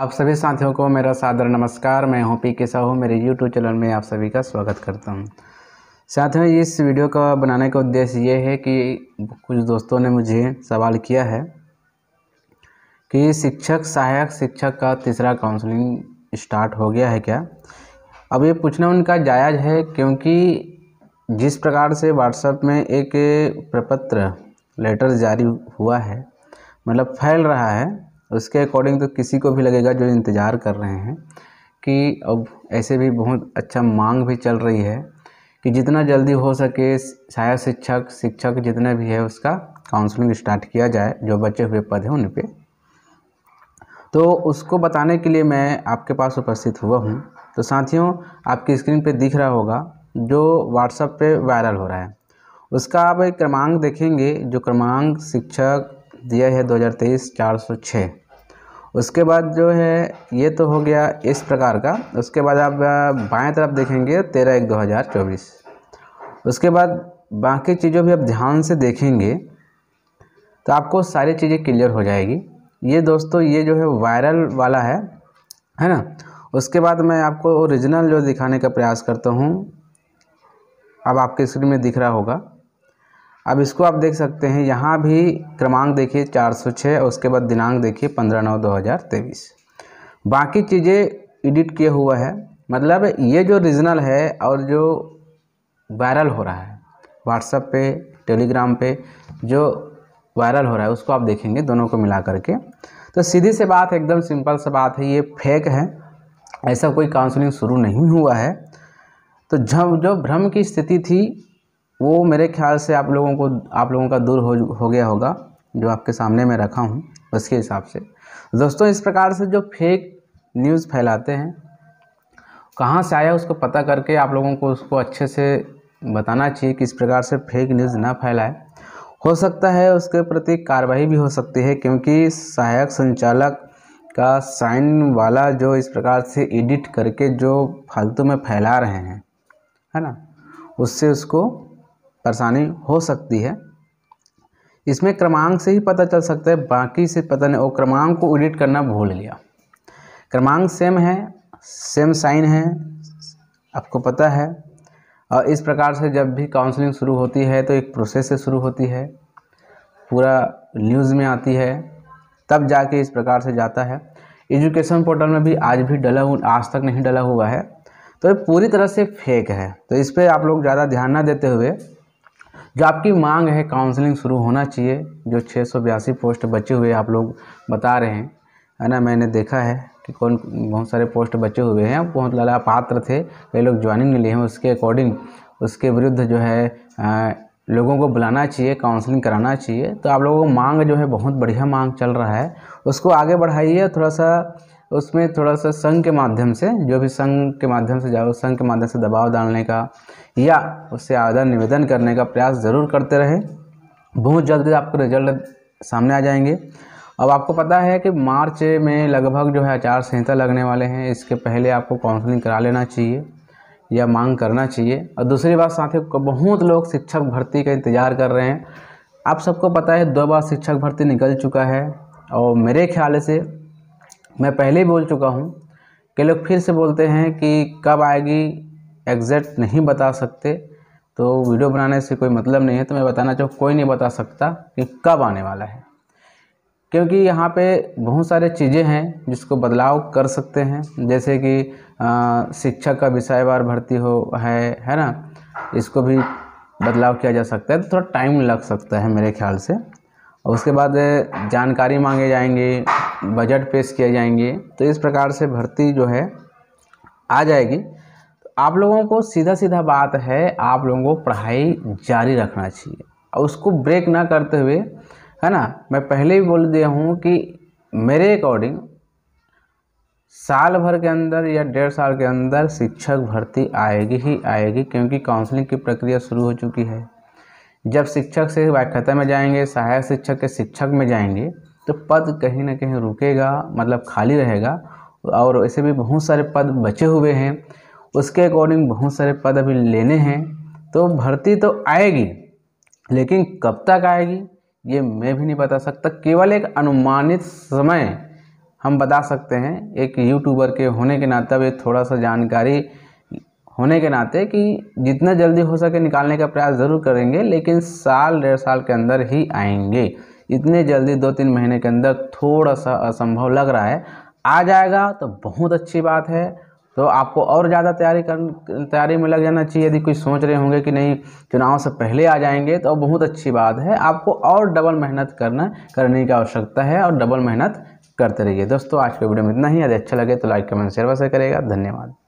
आप सभी साथियों को मेरा सादर नमस्कार मैं हूं पी के साहू मेरे यूट्यूब चैनल में आप सभी का स्वागत करता हूं साथियों इस वीडियो का बनाने का उद्देश्य ये है कि कुछ दोस्तों ने मुझे सवाल किया है कि शिक्षक सहायक शिक्षक का तीसरा काउंसलिंग स्टार्ट हो गया है क्या अब ये पूछना उनका जायज़ है क्योंकि जिस प्रकार से व्हाट्सएप में एक प्रपत्र लेटर जारी हुआ है मतलब फैल रहा है उसके अकॉर्डिंग तो किसी को भी लगेगा जो इंतज़ार कर रहे हैं कि अब ऐसे भी बहुत अच्छा मांग भी चल रही है कि जितना जल्दी हो सके सहायक शिक्षक शिक्षक जितने भी है उसका काउंसलिंग स्टार्ट किया जाए जो बचे हुए पद हैं उन पर तो उसको बताने के लिए मैं आपके पास उपस्थित हुआ हूँ तो साथियों आपकी स्क्रीन पे दिख रहा होगा जो व्हाट्सएप पे वायरल हो रहा है उसका आप एक क्रमांक देखेंगे जो क्रमांक शिक्षक दिया है दो हज़ार उसके बाद जो है ये तो हो गया इस प्रकार का उसके बाद आप बाएं तरफ देखेंगे तेरह एक दो हज़ार चौबीस उसके बाद बाकी चीज़ों भी आप ध्यान से देखेंगे तो आपको सारी चीज़ें क्लियर हो जाएगी ये दोस्तों ये जो है वायरल वाला है है ना उसके बाद मैं आपको ओरिजिनल जो दिखाने का प्रयास करता हूँ अब आपके स्क्रीन में दिख रहा होगा अब इसको आप देख सकते हैं यहाँ भी क्रमांक देखिए 406 और उसके बाद दिनांक देखिए 15 नौ 2023 बाकी चीज़ें एडिट किए हुआ है मतलब ये जो रीजनल है और जो वायरल हो रहा है व्हाट्सएप पे टेलीग्राम पे जो वायरल हो रहा है उसको आप देखेंगे दोनों को मिला करके तो सीधी से बात एकदम सिंपल सा बात है ये फेक है ऐसा कोई काउंसलिंग शुरू नहीं हुआ है तो जब जो भ्रम की स्थिति थी वो मेरे ख्याल से आप लोगों को आप लोगों का दूर हो हो गया होगा जो आपके सामने मैं रखा हूँ उसके हिसाब से दोस्तों इस प्रकार से जो फेक न्यूज़ फैलाते हैं कहाँ से आया उसको पता करके आप लोगों को उसको अच्छे से बताना चाहिए कि इस प्रकार से फेक न्यूज़ ना फैलाए हो सकता है उसके प्रति कार्रवाई भी हो सकती है क्योंकि सहायक संचालक का साइन वाला जो इस प्रकार से एडिट करके जो फालतू में फैला रहे हैं है ना उससे उसको परेशानी हो सकती है इसमें क्रमांक से ही पता चल सकता है बाकी से पता नहीं और क्रमांक को एडिट करना भूल लिया क्रमांक सेम है सेम साइन है आपको पता है और इस प्रकार से जब भी काउंसलिंग शुरू होती है तो एक प्रोसेस से शुरू होती है पूरा न्यूज़ में आती है तब जाके इस प्रकार से जाता है एजुकेशन पोर्टल में भी आज भी डला हुआ आज तक नहीं डला हुआ है तो ये पूरी तरह से फेक है तो इस पर आप लोग ज़्यादा ध्यान ना देते हुए जो आपकी मांग है काउंसलिंग शुरू होना चाहिए जो छः सौ बयासी पोस्ट बचे हुए आप लोग बता रहे हैं है ना मैंने देखा है कि कौन बहुत सारे पोस्ट बचे हुए हैं बहुत लाला पात्र थे कई लोग ज्वाइनिंग लिए हैं उसके अकॉर्डिंग उसके विरुद्ध जो है आ, लोगों को बुलाना चाहिए काउंसलिंग कराना चाहिए तो आप लोगों को मांग जो है बहुत बढ़िया मांग चल रहा है उसको आगे बढ़ाइए थोड़ा सा उसमें थोड़ा सा संघ के माध्यम से जो भी संघ के माध्यम से जाओ संघ के माध्यम से दबाव डालने का या उससे आदर निवेदन करने का प्रयास ज़रूर करते रहें बहुत जल्दी आपको रिजल्ट सामने आ जाएंगे अब आपको पता है कि मार्च में लगभग जो है आचार संहिता लगने वाले हैं इसके पहले आपको काउंसलिंग करा लेना चाहिए या मांग करना चाहिए और दूसरी बात साथियों बहुत लोग शिक्षक भर्ती का इंतज़ार कर रहे हैं आप सबको पता है दो बार शिक्षक भर्ती निकल चुका है और मेरे ख्याल से मैं पहले ही बोल चुका हूँ कई लोग फिर से बोलते हैं कि कब आएगी एग्जैक्ट नहीं बता सकते तो वीडियो बनाने से कोई मतलब नहीं है तो मैं बताना चाहूँ कोई नहीं बता सकता कि कब आने वाला है क्योंकि यहाँ पे बहुत सारे चीज़ें हैं जिसको बदलाव कर सकते हैं जैसे कि शिक्षा का विषय बार भर्ती हो है है ना इसको भी बदलाव किया जा सकता है तो थोड़ा टाइम लग सकता है मेरे ख्याल से और उसके बाद जानकारी मांगे जाएंगे बजट पेश किए जाएंगे तो इस प्रकार से भर्ती जो है आ जाएगी तो आप लोगों को सीधा सीधा बात है आप लोगों को पढ़ाई जारी रखना चाहिए और उसको ब्रेक ना करते हुए है ना मैं पहले भी बोल दिया हूँ कि मेरे अकॉर्डिंग साल भर के अंदर या डेढ़ साल के अंदर शिक्षक भर्ती आएगी ही आएगी क्योंकि काउंसलिंग की प्रक्रिया शुरू हो चुकी है जब शिक्षक से व्याख्याता में जाएंगे सहायक शिक्षक के शिक्षक में जाएंगे कि पद कहीं ना कहीं रुकेगा मतलब खाली रहेगा और ऐसे भी बहुत सारे पद बचे हुए हैं उसके अकॉर्डिंग बहुत सारे पद अभी लेने हैं तो भर्ती तो आएगी लेकिन कब तक आएगी ये मैं भी नहीं बता सकता केवल एक अनुमानित समय हम बता सकते हैं एक यूट्यूबर के होने के नाते अब थोड़ा सा जानकारी होने के नाते कि जितना जल्दी हो सके निकालने का प्रयास ज़रूर करेंगे लेकिन साल डेढ़ साल के अंदर ही आएंगे इतने जल्दी दो तीन महीने के अंदर थोड़ा सा असंभव लग रहा है आ जाएगा तो बहुत अच्छी बात है तो आपको और ज़्यादा तैयारी कर तैयारी में लग जाना चाहिए यदि कोई सोच रहे होंगे कि नहीं चुनाव से पहले आ जाएंगे तो बहुत अच्छी बात है आपको और डबल मेहनत करना करने की आवश्यकता है और डबल मेहनत करते रहिए दोस्तों आज के वीडियो में इतना ही यदि अच्छा लगे तो लाइक कमेंट शेयर वैसे करेगा धन्यवाद